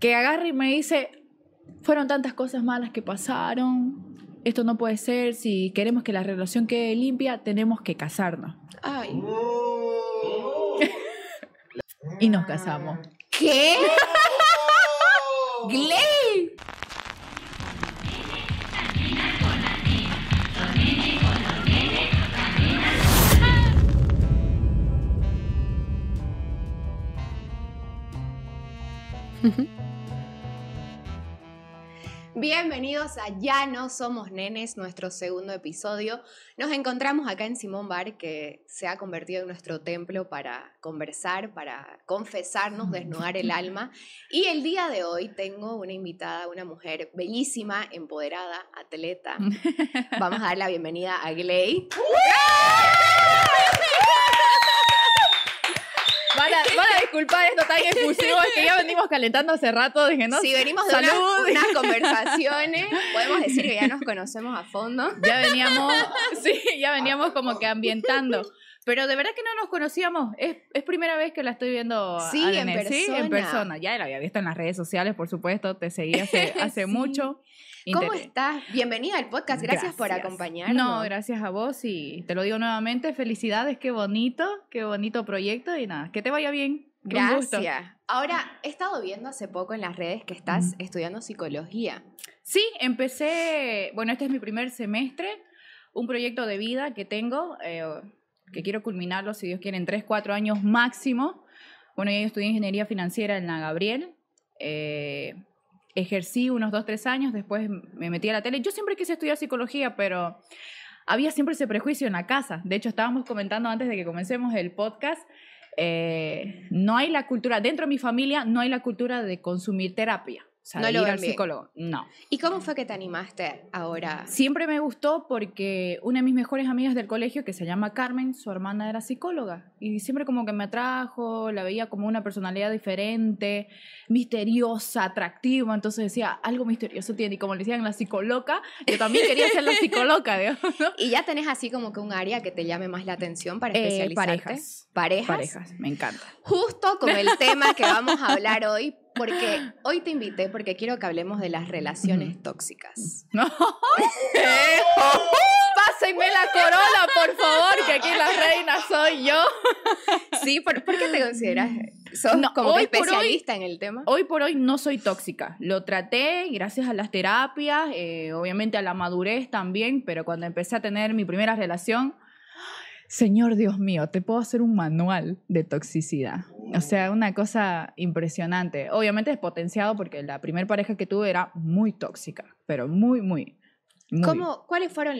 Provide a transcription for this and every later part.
que agarre y me dice, fueron tantas cosas malas que pasaron, esto no puede ser, si queremos que la relación quede limpia, tenemos que casarnos. Ay. y nos casamos. ¿Qué? Bienvenidos a Ya no somos nenes, nuestro segundo episodio. Nos encontramos acá en Simón Bar, que se ha convertido en nuestro templo para conversar, para confesarnos, desnudar el alma. Y el día de hoy tengo una invitada, una mujer bellísima, empoderada, atleta. Vamos a dar la bienvenida a Gley a, van a disculpar esto tan es que ya venimos calentando hace rato, dije, venimos de unas, conversaciones, podemos decir que ya nos conocemos a fondo. Ya veníamos, sí, ya veníamos como que ambientando. Pero de verdad que no nos conocíamos. Es, primera vez que la estoy viendo. en persona. en persona. Ya la había visto en las redes sociales, por supuesto. Te seguí hace, hace sí. mucho. ¿Cómo estás? Bienvenida al podcast. Gracias, por acompañarnos. No, gracias a vos y te lo digo nuevamente, felicidades, qué bonito, qué bonito proyecto y nada, que te vaya bien. Gracias. Ahora, he estado viendo hace poco en las redes que estás estudiando psicología. Sí, empecé, bueno, este es mi primer semestre, un proyecto de vida que tengo, eh, que quiero culminarlo, si Dios quiere, en tres, cuatro años máximo. Bueno, yo estudié ingeniería financiera en la Gabriel. Eh, ejercí unos dos, tres años, después me metí a la tele. Yo siempre quise estudiar psicología, pero había siempre ese prejuicio en la casa. De hecho, estábamos comentando antes de que comencemos el podcast, eh, no hay la cultura, dentro de mi familia no hay la cultura de consumir terapia no al psicólogo, no. ¿Y cómo fue que te animaste ahora? Siempre me gustó porque una de mis mejores amigas del colegio, que se llama Carmen, su hermana era psicóloga. Y siempre como que me atrajo, la veía como una personalidad diferente, misteriosa, atractiva. Entonces decía, algo misterioso tiene. Y como le decían la psicóloga yo también quería ser la psicóloga. ¿Y ya tenés así como que un área que te llame más la atención para eh, especializarte? parejas. ¿Parejas? Parejas, me encanta. Justo con el tema que vamos a hablar hoy, porque hoy te invité porque quiero que hablemos de las relaciones tóxicas. Pásenme la corona, por favor, que aquí la reina soy yo. Sí, ¿por, qué te consideras como especialista en el tema? Hoy por hoy no soy tóxica. Lo traté gracias a las terapias, eh, obviamente a la madurez también, pero cuando empecé a tener mi primera relación, Señor Dios mío, te puedo hacer un manual de toxicidad. O sea, una cosa impresionante. Obviamente es potenciado porque la primera pareja que tuve era muy tóxica, pero muy, muy, ¿Cómo, ¿Cuáles fueron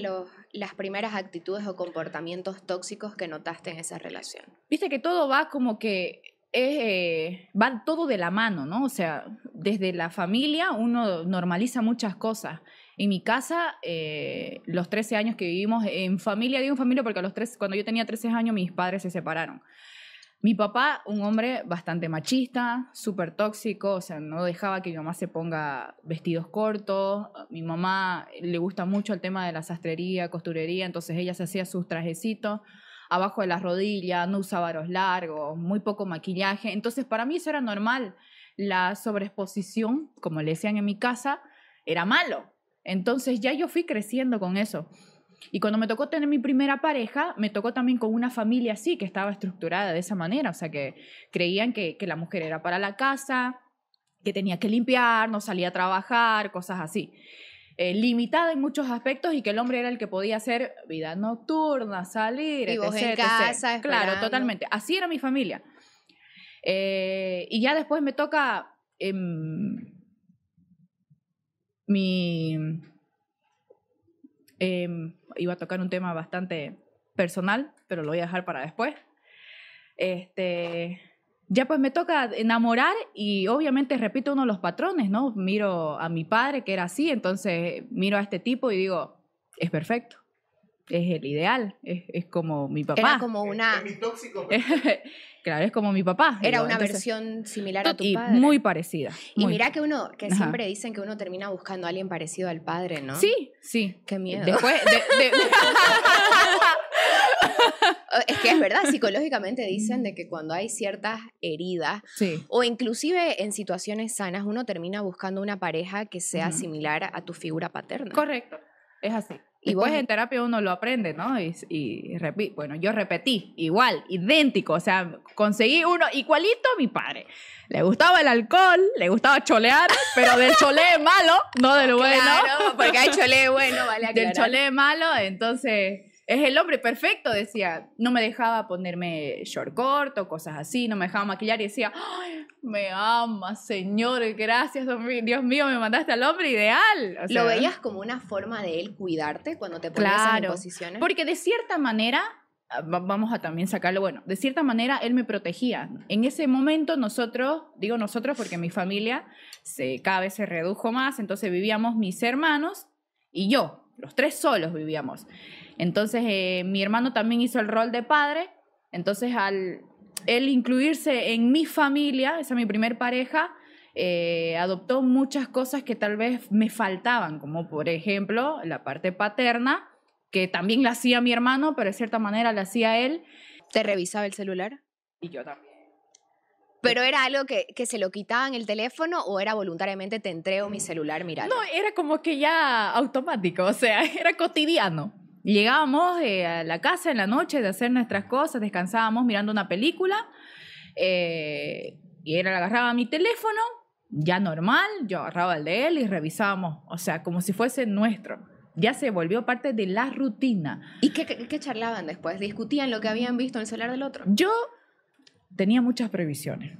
las primeras actitudes o comportamientos tóxicos que notaste en esa relación? Viste que todo va como que eh, va todo de la mano, ¿no? O sea, desde la familia uno normaliza muchas cosas. En mi casa, eh, los 13 años que vivimos en familia, digo en familia porque a los cuando yo tenía 13 años mis padres se separaron. Mi papá, un hombre bastante machista, súper tóxico, o sea, no dejaba que mi mamá se ponga vestidos cortos. Mi mamá le gusta mucho el tema de la sastrería, costurería, entonces ella se hacía sus trajecitos abajo de las rodillas, no usaba los largos, muy poco maquillaje. Entonces, para mí eso era normal. La sobreexposición, como le decían en mi casa, era malo. Entonces ya yo fui creciendo con eso. Y cuando me tocó tener mi primera pareja, me tocó también con una familia así, que estaba estructurada de esa manera, o sea, que creían que, la mujer era para la casa, que tenía que limpiar, no salía a trabajar, cosas así. Eh, limitada en muchos aspectos y que el hombre era el que podía hacer vida nocturna, salir, y vos Casa, Claro, totalmente. Así era mi familia. Eh, y ya después me toca... Em, mi... Em, iba a tocar un tema bastante personal, pero lo voy a dejar para después. Este, ya pues me toca enamorar y obviamente repito uno de los patrones, ¿no? Miro a mi padre que era así, entonces miro a este tipo y digo, es perfecto, es el ideal, es, como mi papá. Era como una... es como mi papá. Era una versión similar a tu padre. Muy parecida. y mira que uno, que siempre dicen que uno termina buscando a alguien parecido al padre, ¿no? Sí, sí. Qué miedo. es que es verdad, psicológicamente dicen de que cuando hay ciertas heridas o inclusive en situaciones sanas uno termina buscando una pareja que sea similar a tu figura paterna. Correcto, es así. Y Después en terapia uno lo aprende, ¿no? Y, y bueno, yo repetí, igual, idéntico, o sea, conseguí uno igualito a mi padre. Le gustaba el alcohol, le gustaba cholear, pero del chole malo, no del claro, bueno. porque hay chole bueno, vale aclarar. Del chole malo, entonces es el hombre perfecto, decía. No me dejaba ponerme short corto, cosas así, no me dejaba maquillar y decía, me ama, Señor, gracias, Dios mío, me mandaste al hombre ideal. Lo veías como una forma de él cuidarte cuando te ponías en posiciones. Porque de cierta manera, ah, vamos a también sacarlo, bueno, de cierta manera él me protegía. En ese momento nosotros, digo nosotros porque mi familia se, cada vez se redujo más, entonces vivíamos mis hermanos y yo, los tres solos vivíamos. Entonces, eh, mi hermano también hizo el rol de padre, entonces al él incluirse en mi familia, esa es mi primer pareja, eh, adoptó muchas cosas que tal vez me faltaban, como por ejemplo la parte paterna, que también la hacía mi hermano, pero de cierta manera la hacía él. ¿Te revisaba el celular? Y yo también. ¿Pero era algo que, que se lo quitaban el teléfono o era voluntariamente te entrego mi celular, mira? No, era como que ya automático, o sea, era cotidiano. Llegábamos a la casa en la noche de hacer nuestras cosas, descansábamos mirando una película. Eh, y él agarraba mi teléfono, ya normal, yo agarraba el de él y revisábamos, o sea, como si fuese nuestro. Ya se volvió parte de la rutina. ¿Y qué, qué, qué charlaban después? ¿Discutían lo que habían visto en el celular del otro? Yo tenía muchas previsiones.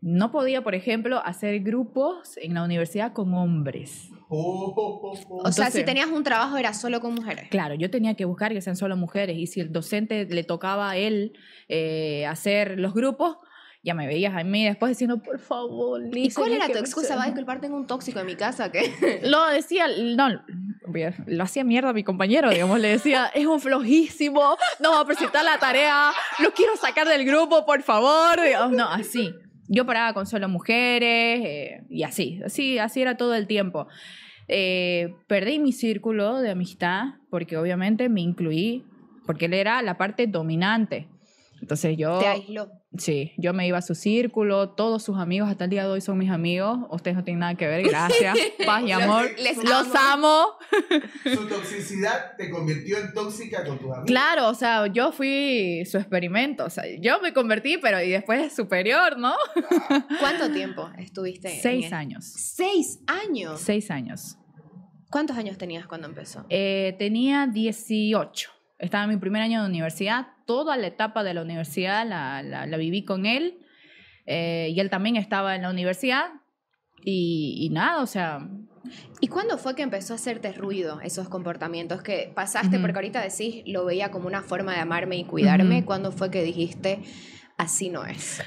No podía, por ejemplo, hacer grupos en la universidad con hombres. Oh, oh, oh, o sea, si tenías un trabajo era solo con mujeres. Claro, yo tenía que buscar que sean solo mujeres y si el docente le tocaba a él eh, hacer los grupos, ya me veías a mí después diciendo, por favor, Lisa, ¿Y cuál era tu excusa? Va a disculpar, tengo un tóxico en mi casa, ¿qué? Lo decía, no, lo hacía mierda mi compañero, digamos, le decía, es un flojísimo, no va a presentar la tarea, lo quiero sacar del grupo, por favor, no, así. Yo paraba con solo mujeres eh, y así, así, así era todo el tiempo. Eh, perdí mi círculo de amistad porque obviamente me incluí, porque él era la parte dominante. Entonces yo... Sí, yo me iba a su círculo, todos sus amigos hasta el día de hoy son mis amigos. Ustedes no tienen nada que ver, gracias. Paz y amor. Los amo. Su toxicidad te convirtió en tóxica con tu amigos. Claro, o sea, yo fui su experimento. O sea, yo me convertí, pero y después es superior, ¿no? ¿Cuánto tiempo estuviste? Seis e-? años. ¿Seis años? Seis años. ¿Cuántos años tenías cuando empezó? Eh, tenía 18. Estaba en mi primer año de universidad, toda la etapa de la universidad la, viví con él eh, y él también estaba en la universidad y, nada, o sea... ¿Y cuándo fue que empezó a hacerte ruido esos comportamientos que pasaste? Porque ahorita decís, lo veía como una forma de amarme y cuidarme. ¿Cuándo fue que dijiste, así no es?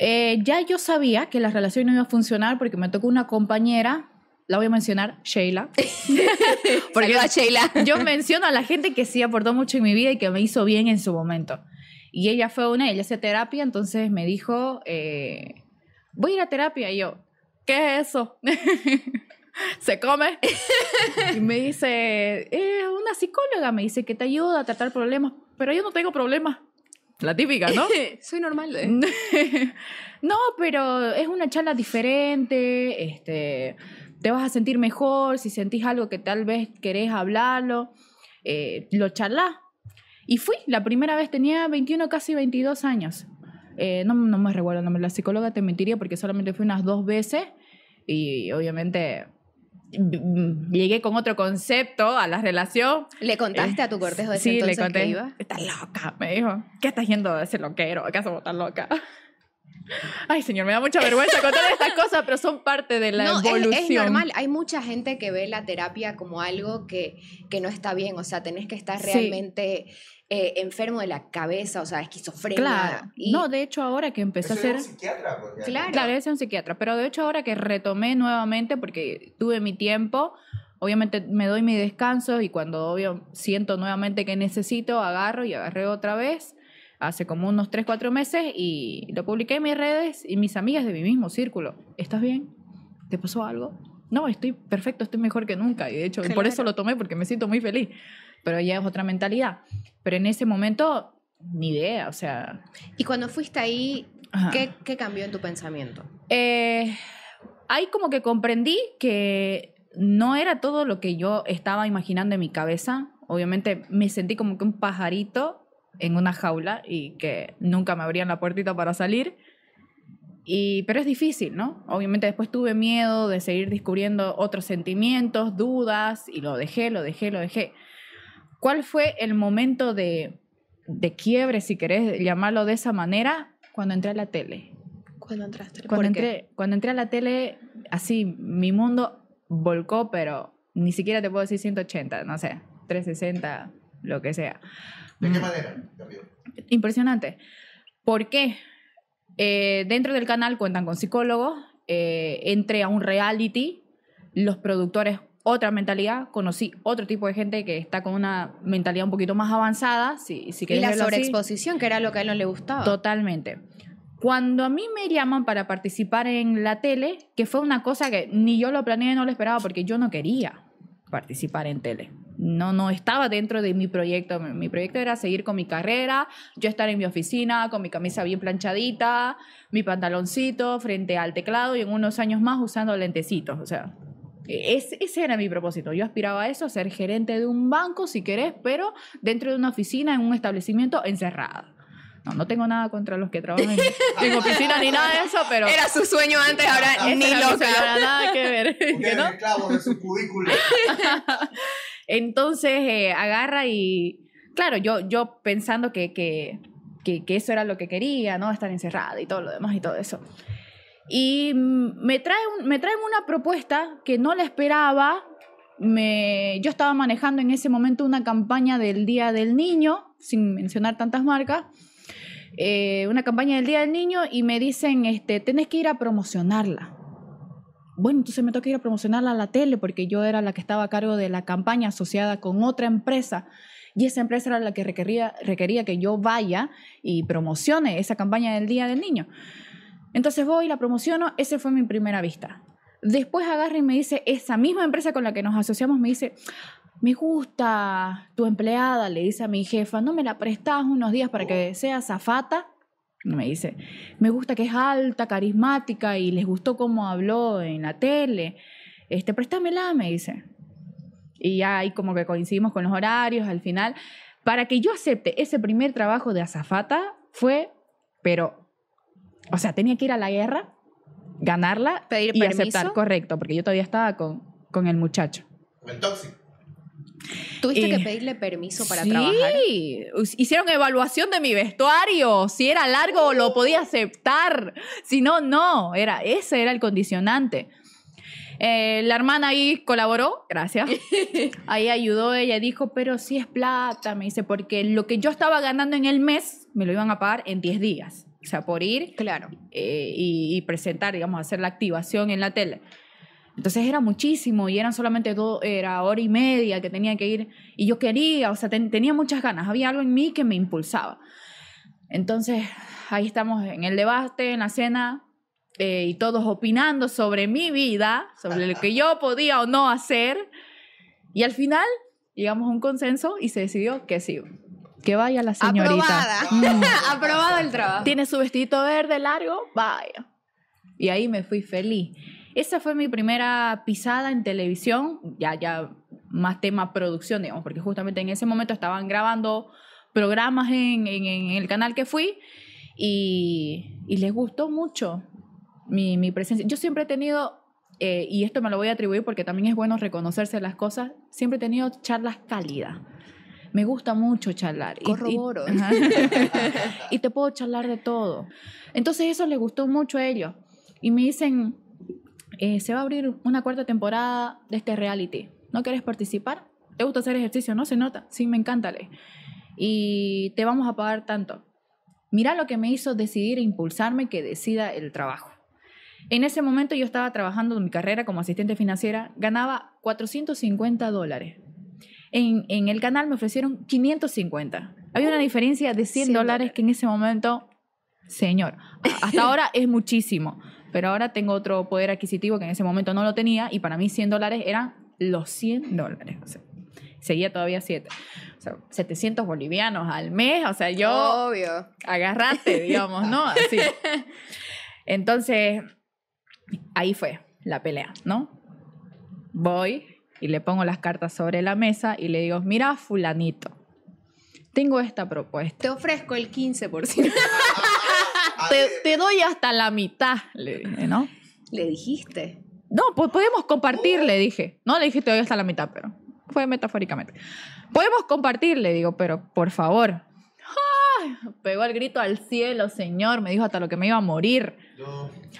Eh, ya yo sabía que la relación no iba a funcionar porque me tocó una compañera la voy a mencionar, Sheila. Porque va Sheila. yo menciono a la gente que sí aportó mucho en mi vida y que me hizo bien en su momento. Y ella fue una, ella hace terapia, entonces me dijo, eh, voy a ir a terapia. Y yo, ¿qué es eso? se come. y me dice, eh, una psicóloga me dice que te ayuda a tratar problemas, pero yo no tengo problemas. La típica, ¿no? Soy normal. ¿eh? no, pero es una charla diferente, este, te vas a sentir mejor, si sentís algo que tal vez querés hablarlo, eh, lo charlá Y fui, la primera vez tenía 21, casi 22 años. Eh, no, me recuerdo el nombre, la psicóloga te mentiría porque solamente fui unas dos veces y obviamente mm, llegué con otro concepto a la relación. ¿Le contaste a tu eh, cortejo de sí, le conté, que Estás loca, me dijo. ¿Qué estás yendo de ese loquero? ¿Acaso estás loca? Ay, señor, me da mucha vergüenza contar estas cosas, pero son parte de la evolución. Es, normal. Hay mucha gente que ve la terapia como algo que, que no está bien. O sea, tenés que estar realmente eh, enfermo de la cabeza, o sea, esquizofrenia. Claro. No, de hecho, ahora que empecé a hacer. psiquiatra, Claro. Claro, ser un psiquiatra. Pero de hecho, ahora que retomé nuevamente, porque tuve mi tiempo. Obviamente me doy mi descanso y cuando siento nuevamente que necesito, agarro y agarré otra vez hace como unos 3, 4 meses y lo publiqué en mis redes y mis amigas de mi mismo círculo. ¿Estás bien? ¿Te pasó algo? No, estoy perfecto, estoy mejor que nunca. Y de hecho, por eso lo tomé, porque me siento muy feliz. Pero ya es otra mentalidad. Pero en ese momento, ni idea, o sea... ¿Y cuando fuiste ahí, ¿qué, cambió en tu pensamiento? Eh, ahí como que comprendí que no era todo lo que yo estaba imaginando en mi cabeza. Obviamente me sentí como que un pajarito en una jaula y que nunca me abrían la puertita para salir. Y, pero es difícil, ¿no? Obviamente después tuve miedo de seguir descubriendo otros sentimientos, dudas, y lo dejé, lo dejé, lo dejé. ¿Cuál fue el momento de, de quiebre, si querés llamarlo de esa manera, cuando entré a la tele? Cuando entraste. Cuando, entré, cuando entré a la tele, así, mi mundo volcó, pero ni siquiera te puedo decir 180, no sé, 360, lo que sea. ¿De qué mm. manera, Impresionante. ¿Por qué? Eh, dentro del canal cuentan con psicólogos, eh, entre a un reality, los productores otra mentalidad, conocí otro tipo de gente que está con una mentalidad un poquito más avanzada. y la sobreexposición, que era lo que a él no le gustaba. Totalmente. Cuando a mí me llaman para participar en la tele, que fue una cosa que ni yo lo planeé, no lo esperaba, porque yo no quería participar en tele no, no estaba dentro de mi proyecto. Mi proyecto era seguir con mi carrera, yo estar en mi oficina con mi camisa bien planchadita, mi pantaloncito frente al teclado y en unos años más usando lentecitos. O sea, ese era mi propósito. Yo aspiraba a eso, ser gerente de un banco, si querés, pero dentro de una oficina, en un establecimiento encerrado No, no tengo nada contra los que trabajan en, oficinas ni nada de eso, pero. Era su sueño antes, ahora ni lo nada que ver. de su Entonces eh, agarra y, claro, yo, yo pensando que, que, eso era lo que quería, ¿no? Estar encerrada y todo lo demás y todo eso. Y me traen, me una propuesta que no la esperaba. Me, yo estaba manejando en ese momento una campaña del Día del Niño, sin mencionar tantas marcas. Eh, una campaña del Día del Niño y me dicen, este, tenés que ir a promocionarla bueno, entonces me toca ir a promocionarla a la tele porque yo era la que estaba a cargo de la campaña asociada con otra empresa y esa empresa era la que requería, requería que yo vaya y promocione esa campaña del Día del Niño. Entonces voy y la promociono, esa fue mi primera vista. Después agarra y me dice, esa misma empresa con la que nos asociamos me dice, me gusta tu empleada, le dice a mi jefa, no me la prestas unos días para que sea zafata me dice, me gusta que es alta, carismática y les gustó cómo habló en la tele. Este, préstamela, me dice. Y ahí como que coincidimos con los horarios al final. Para que yo acepte ese primer trabajo de azafata fue, pero, o sea, tenía que ir a la guerra, ganarla y aceptar, correcto, porque yo todavía estaba con, el muchacho. El tóxico. ¿Tuviste que eh, pedirle permiso para trabajar? Sí, hicieron evaluación de mi vestuario, si era largo lo podía aceptar, si no, no, era, ese era el condicionante. Eh, la hermana ahí colaboró, gracias. Ahí ayudó, ella dijo, pero si es plata, me dice, porque lo que yo estaba ganando en el mes me lo iban a pagar en 10 días. O sea, por ir claro. Eh, y, y, presentar, digamos, hacer la activación en la tele. Entonces era muchísimo y eran solamente todo era hora y media que tenía que ir y yo quería, o sea, tenía muchas ganas, había algo en mí que me impulsaba. Entonces ahí estamos en el debate, en la cena eh, y todos opinando sobre mi vida, sobre lo que yo podía o no hacer y al final llegamos a un consenso y se decidió que sí. Que vaya la señorita. Aprobada. Mm. Aprobado el trabajo. Tiene su vestido verde largo, vaya. Y ahí me fui feliz. Esa fue mi primera pisada en televisión, ya, ya más tema producción, digamos, porque justamente en ese momento estaban grabando programas en, el canal que fui y, les gustó mucho mi, presencia. Yo siempre he tenido, eh, y esto me lo voy a atribuir porque también es bueno reconocerse las cosas, siempre he tenido charlas cálidas me gusta mucho charlar. Corroboro. Y, y, te puedo charlar de todo. Entonces eso les gustó mucho a ellos. Y me dicen, eh, se va a abrir una cuarta temporada de este reality. ¿No quieres participar? ¿Te gusta hacer ejercicio? ¿No se nota? Sí, me encanta Y te vamos a pagar tanto. Mira lo que me hizo decidir e impulsarme que decida el trabajo. En ese momento yo estaba trabajando en mi carrera como asistente financiera, ganaba 450 dólares. En, el canal me ofrecieron 550. Había una diferencia de 100 dólares que en ese momento, señor, hasta ahora es muchísimo. Pero ahora tengo otro poder adquisitivo que en ese momento no lo tenía y para mí 100 dólares eran los 100 dólares. seguía todavía 7. O 700 bolivianos al mes. O sea, yo... Obvio. Agarrate, digamos, ¿no? Así. Entonces, ahí fue la pelea, ¿no? Voy y le pongo las cartas sobre la mesa y le digo, mira, fulanito tengo esta propuesta. Te ofrezco el 15%. Ah, eh, te, doy hasta la mitad, le dije, ¿no? Le dijiste. No, pues podemos compartir, le dije. No le dije te doy hasta la mitad, pero fue metafóricamente. Podemos compartir, le digo, pero por favor. Pegó el grito al cielo, señor, me dijo hasta lo que me iba a morir.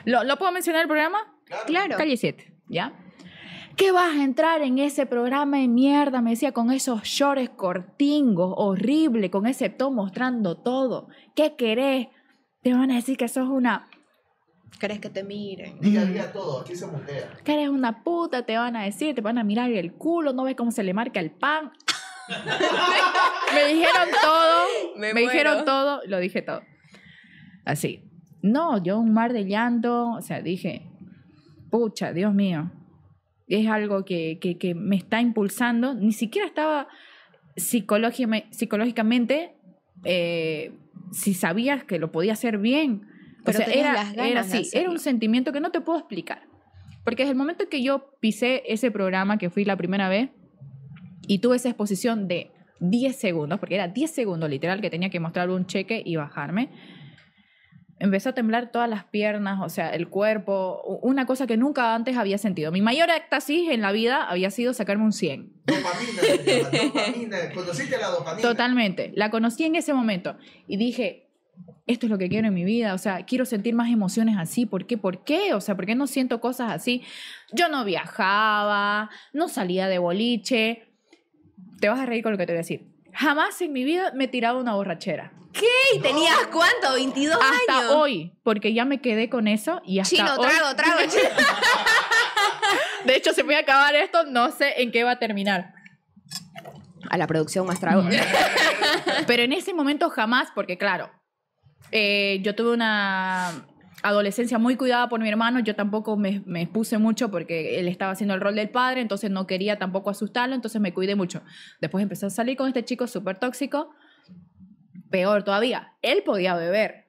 ¿Lo, puedo mencionar el programa? Claro. Calle 7, ¿ya? ¿Qué vas a entrar en ese programa de mierda? Me decía, con esos shorts cortingos, horrible, con ese tomo mostrando todo. ¿Qué querés? te van a decir que sos una... ¿Crees que te miren? Día día todo, aquí se mutea. Que eres una puta, te van a decir, te van a mirar el culo, no ves cómo se le marca el pan. me dijeron todo, me, dijeron todo, lo dije todo. Así. No, yo un mar de llanto, o sea, dije, pucha, Dios mío, es algo que, me está impulsando. Ni siquiera estaba psicológicamente, psicológicamente eh, si sabías que lo podía hacer bien. Pero era, era un sentimiento que no te puedo explicar. Porque desde el momento que yo pisé ese programa, que fui la primera vez, y tuve esa exposición de 10 segundos, porque era 10 segundos literal que tenía que mostrar un cheque y bajarme, empezó a temblar todas las piernas, o sea, el cuerpo, una cosa que nunca antes había sentido. Mi mayor éxtasis en la vida había sido sacarme un 100. Dopamina, conociste la dopamina. Totalmente, la conocí en ese momento y dije, esto es lo que quiero en mi vida, o sea, quiero sentir más emociones así, ¿por qué? ¿Por qué? O sea, ¿por qué no siento cosas así? Yo no viajaba, no salía de boliche. Te vas a reír con lo que te voy a decir Jamás en mi vida me tiraba una borrachera. ¿Qué? tenías cuánto? ¿22 años? Hasta hoy, porque ya me quedé con eso y hasta Chino, trago, trago, De hecho, se voy a acabar esto, no sé en qué va a terminar. A la producción más trago. Mm. Pero en ese momento jamás, porque claro, eh, yo tuve una adolescencia muy cuidada por mi hermano, yo tampoco me, expuse mucho porque él estaba haciendo el rol del padre, entonces no quería tampoco asustarlo, entonces me cuidé mucho. Después empecé a salir con este chico súper tóxico, peor todavía, él podía beber.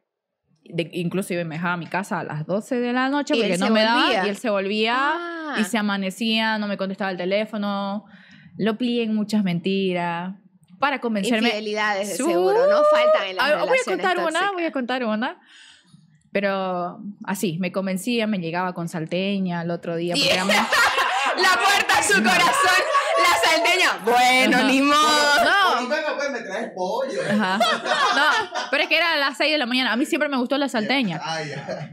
De, inclusive me dejaba a mi casa a las 12 de la noche porque no me daba y él se volvía y ah. se amanecía, no me contestaba el teléfono, lo pillé en muchas mentiras para convencerme. Infidelidades de seguro, no faltan en las a Voy a contar una, voy a contar una. Pero así, me convencía, me llegaba con salteña el otro día. la puerta a su corazón, la salteña. Bueno, ni modo. Pues, eh. No. pero es que era a las 6 de la mañana. A mí siempre me gustó la salteña.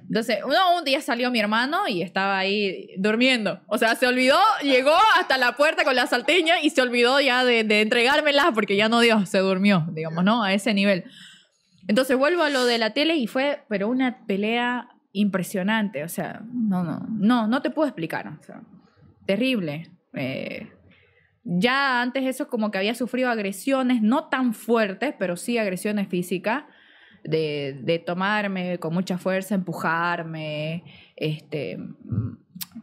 Entonces, uno, un día salió mi hermano y estaba ahí durmiendo. O sea, se olvidó, llegó hasta la puerta con la salteña y se olvidó ya de, de entregármela porque ya no dio, se durmió, digamos, ¿no? A ese nivel. Entonces vuelvo a lo de la tele y fue, pero una pelea impresionante, o sea, no, no, no, no te puedo explicar, terrible. Eh, ya antes eso como que había sufrido agresiones, no tan fuertes, pero sí agresiones físicas, de, tomarme con mucha fuerza, empujarme, este,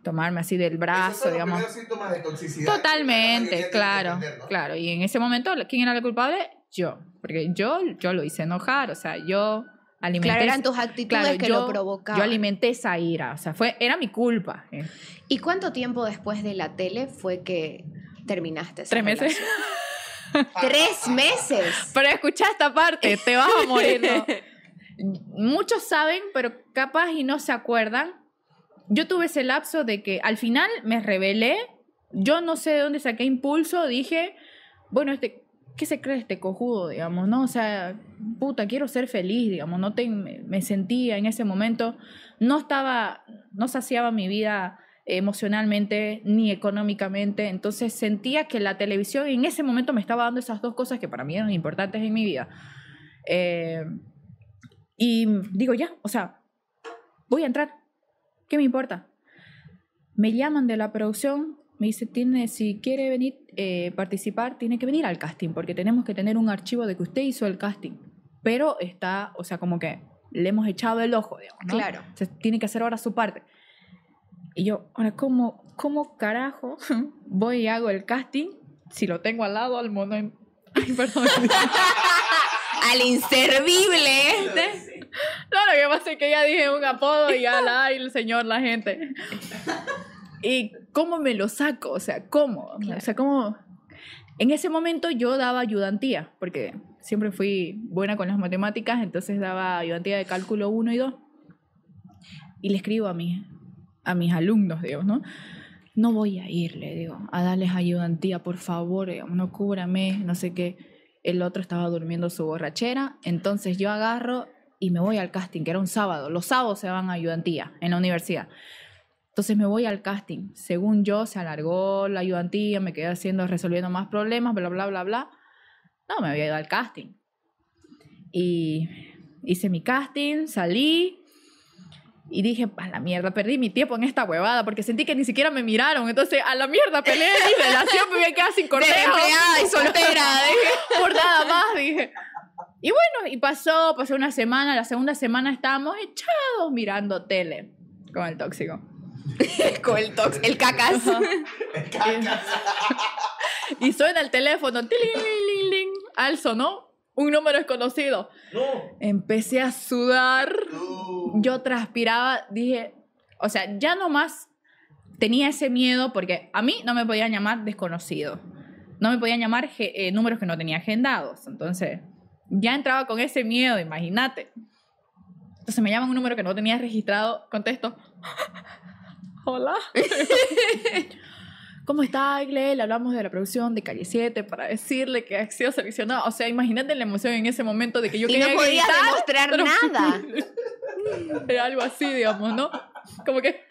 tomarme así del brazo, digamos. síntomas de toxicidad Totalmente, claro, claro. Y en ese momento, ¿quién era el culpable? yo, porque yo, yo lo hice enojar, o sea, yo alimenté... Claro, eran tus actitudes que lo provocaban. Yo alimenté esa ira, o sea, fue, era mi culpa. Eh. ¿Y cuánto tiempo después de la tele fue que terminaste esa Tres meses. Tres meses. Pero escucha esta parte, te vas a morir. Muchos saben, pero capaz y no se acuerdan. Yo tuve ese lapso de que al final me rebelé. Yo no sé de dónde saqué impulso. Dije, bueno, este, ¿qué se cree este cojudo, digamos, no? O sea, puta, quiero ser feliz, digamos, no te, me, sentía en ese momento, no estaba, no saciaba mi vida emocionalmente ni económicamente, entonces sentía que la televisión en ese momento me estaba dando esas dos cosas que para mí eran importantes en mi vida. Eh, y digo, ya, o sea, voy a entrar, ¿qué me importa? Me llaman de la producción me dice, tiene, si quiere venir, eh, participar, tiene que venir al casting, porque tenemos que tener un archivo de que usted hizo el casting. Pero está, o sea, como que le hemos echado el ojo, digamos, Claro. tiene que hacer ahora su parte. Y yo, ahora, ¿cómo, cómo carajo voy y hago el casting si lo tengo al lado al mono... Ay, perdón. al inservible este. No, lo que pasa es que ya dije un apodo y ya la el señor, la gente. Y ¿cómo me lo saco? O sea, ¿cómo? O sea, ¿cómo? En ese momento yo daba ayudantía, porque siempre fui buena con las matemáticas, entonces daba ayudantía de cálculo 1 y 2. Y le escribo a, mis, a mis alumnos, digo, ¿no? No voy a irle, digo, a darles ayudantía, por favor, no cúbrame, no sé qué. El otro estaba durmiendo su borrachera, entonces yo agarro y me voy al casting, que era un sábado. Los sábados se van a ayudantía en la universidad. Entonces me voy al casting. Según yo, se alargó la ayudantía, me quedé haciendo, resolviendo más problemas, bla, bla, bla, bla. No, me había ido al casting. Y hice mi casting, salí y dije, a la mierda, perdí mi tiempo en esta huevada porque sentí que ni siquiera me miraron. Entonces, a la mierda, peleé mi relación, me quedé sin cortejo. y soltera, por nada más, dije. Y bueno, y pasó, pasó una semana, la segunda semana estábamos echados mirando tele con el tóxico. con el tox, el cacas. el cacas. y suena el teléfono, al sonó ¿no? un número desconocido. No. Empecé a sudar. Yo transpiraba, dije, o sea, ya nomás tenía ese miedo porque a mí no me podían llamar desconocido. No me podían llamar eh, números que no tenía agendados. Entonces, ya entraba con ese miedo, imagínate. Entonces me llaman un número que no tenía registrado, contesto. Hola. ¿Cómo está, Aigle? Le hablamos de la producción de Calle 7 para decirle que ha sido seleccionada. O sea, imagínate la emoción en ese momento de que yo y quería no podía demostrar nada. Era algo así, digamos, ¿no? Como que...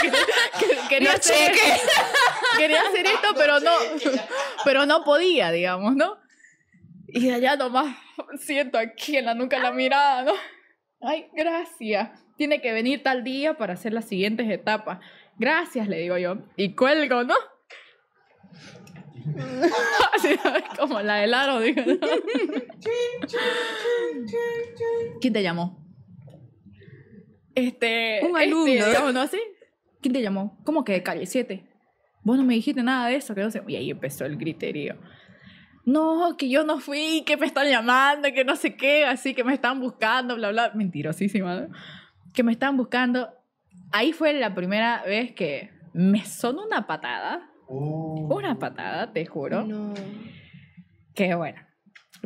quería, hacer, quería hacer esto, pero no, pero no podía, digamos, ¿no? Y allá nomás siento aquí en la nuca la mirada, ¿no? Ay, gracias tiene que venir tal día para hacer las siguientes etapas. Gracias, le digo yo. Y cuelgo, ¿no? como la del aro, digo. ¿Quién te llamó? Este. Un este, alumno. ¿no? ¿Quién te llamó? ¿Cómo que de calle 7? Vos no me dijiste nada de eso, que no Y ahí empezó el griterío. No, que yo no fui, que me están llamando, que no sé qué, así que me están buscando, bla, bla. Mentirosísima, que me estaban buscando. Ahí fue la primera vez que me sonó una patada. Oh. Una patada, te juro. Que bueno,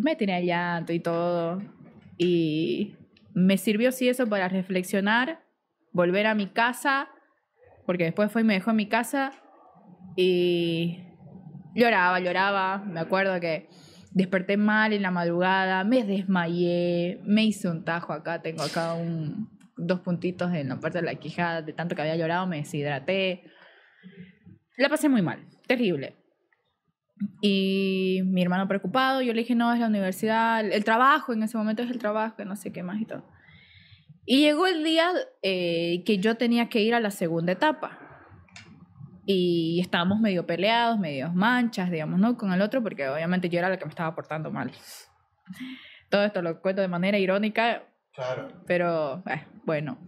me tenía llanto y todo. Y me sirvió sí eso para reflexionar, volver a mi casa, porque después fue y me dejó en mi casa y lloraba, lloraba. Me acuerdo que desperté mal en la madrugada, me desmayé, me hice un tajo acá, tengo acá un, dos puntitos en la parte de la quijada, de tanto que había llorado, me deshidraté. La pasé muy mal, terrible. Y mi hermano preocupado, yo le dije, no, es la universidad, el trabajo, en ese momento es el trabajo, no sé qué más y todo. Y llegó el día eh, que yo tenía que ir a la segunda etapa. Y estábamos medio peleados, medio manchas, digamos, ¿no? Con el otro, porque obviamente yo era la que me estaba portando mal. Todo esto lo cuento de manera irónica, Claro. Pero eh, bueno.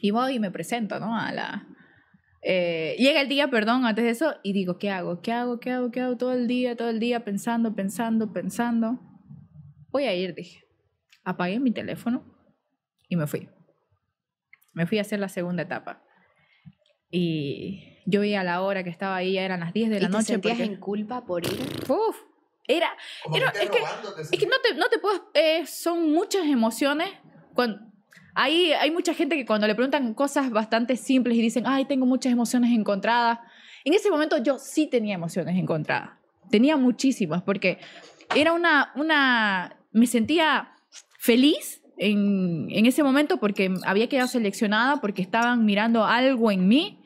Y voy y me presento, ¿no? A la... Eh, llega el día, perdón, antes de eso, y digo, ¿qué hago? ¿Qué hago? ¿Qué hago? ¿Qué hago? Todo el día, todo el día, pensando, pensando, pensando. Voy a ir, dije. Apagué mi teléfono y me fui. Me fui a hacer la segunda etapa. Y yo vi a la hora que estaba ahí, eran las 10 de la te noche. ¿Sentías en culpa por ir? Uf, era, es, que, es, que, no te, no te puedes, eh, son muchas emociones. Cuando, hay, hay mucha gente que cuando le preguntan cosas bastante simples y dicen, ay, tengo muchas emociones encontradas. En ese momento yo sí tenía emociones encontradas. Tenía muchísimas porque era una, una, me sentía feliz en, en ese momento porque había quedado seleccionada, porque estaban mirando algo en mí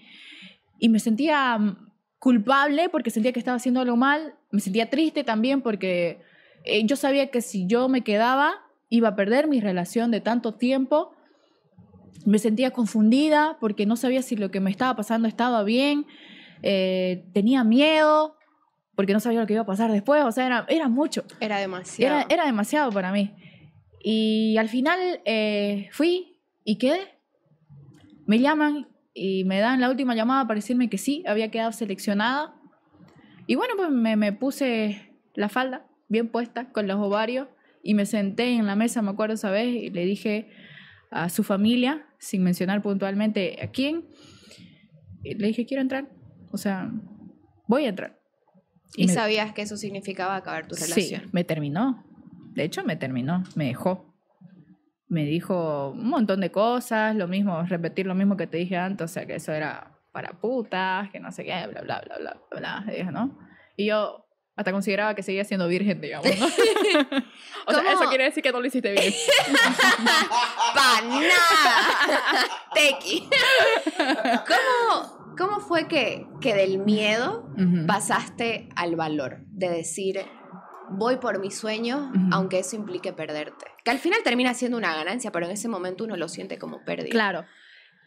y me sentía mm, culpable porque sentía que estaba haciendo algo mal me sentía triste también porque eh, yo sabía que si yo me quedaba iba a perder mi relación de tanto tiempo. Me sentía confundida porque no sabía si lo que me estaba pasando estaba bien. Eh, tenía miedo porque no sabía lo que iba a pasar después. O sea, era, mucho. Era demasiado. Era, demasiado para mí. Y al final eh, fui y quedé. Me llaman y me dan la última llamada para decirme que sí, había quedado seleccionada y bueno, pues me, puse la falda bien puesta con los ovarios y me senté en la mesa, me acuerdo esa vez, y le dije a su familia, sin mencionar puntualmente a quién, le dije, quiero entrar, o sea, voy a entrar. ¿Y, sabías que eso significaba acabar tu relación? Sí, me terminó, de hecho me terminó, me dejó. Me dijo un montón de cosas, lo mismo, repetir lo mismo que te dije antes, o sea que eso era para putas, que no sé qué, bla, bla, bla, bla, bla, bla ¿no? Y yo hasta consideraba que seguía siendo virgen, digamos, ¿no? o sea, eso quiere decir que no lo hiciste bien. ¡Para nada! Tequi. ¿Cómo, ¿Cómo, fue que, que del miedo pasaste al valor de decir, voy por mi sueño, aunque eso implique perderte? Que al final termina siendo una ganancia, pero en ese momento uno lo siente como pérdida. Claro.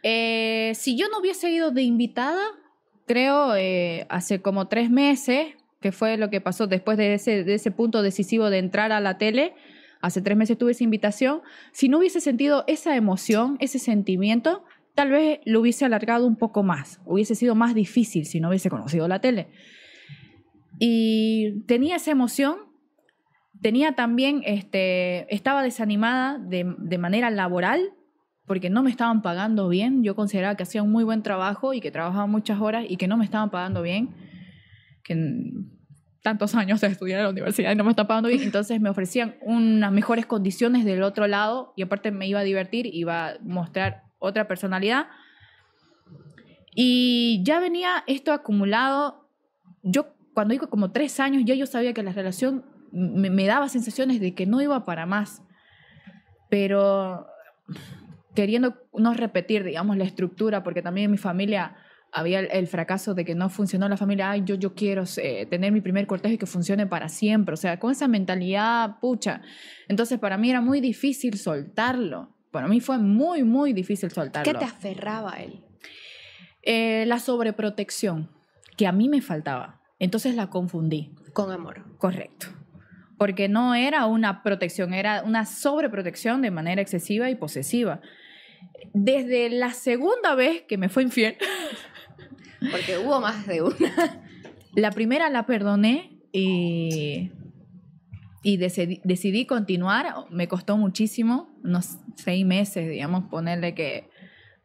Eh, si yo no hubiese ido de invitada, creo eh, hace como tres meses, que fue lo que pasó después de ese, punto decisivo de entrar a la tele, hace tres meses tuve esa invitación, si no hubiese sentido esa emoción, ese sentimiento, tal vez lo hubiese alargado un poco más, hubiese sido más difícil si no hubiese conocido la tele. Y tenía esa emoción, tenía también, este, estaba desanimada de manera laboral, porque no me estaban pagando bien. Yo consideraba que hacía un muy buen trabajo y que trabajaba muchas horas y que no me estaban pagando bien, que tantos años de estudiar en la universidad y no me estaban pagando bien. Entonces me ofrecían unas mejores condiciones del otro lado y aparte me iba a divertir, iba a mostrar otra personalidad. Y ya venía esto acumulado. Yo cuando digo como tres años, ya yo sabía que la relación me daba sensaciones de que no iba para más. Pero queriendo no repetir, digamos, la estructura, porque también en mi familia había el, fracaso de que no funcionó la familia, ay, yo, yo quiero eh, tener mi primer cortejo y que funcione para siempre, o sea, con esa mentalidad pucha. Entonces, para mí era muy difícil soltarlo, para mí fue muy, muy difícil soltarlo. ¿Qué te aferraba él? Eh, la sobreprotección, que a mí me faltaba, entonces la confundí. Con amor. Correcto porque no era una protección, era una sobreprotección de manera excesiva y posesiva desde la segunda vez que me fue infiel. Porque hubo más de una. La primera la perdoné y, y decidí, continuar. Me costó muchísimo, unos seis meses, digamos, ponerle que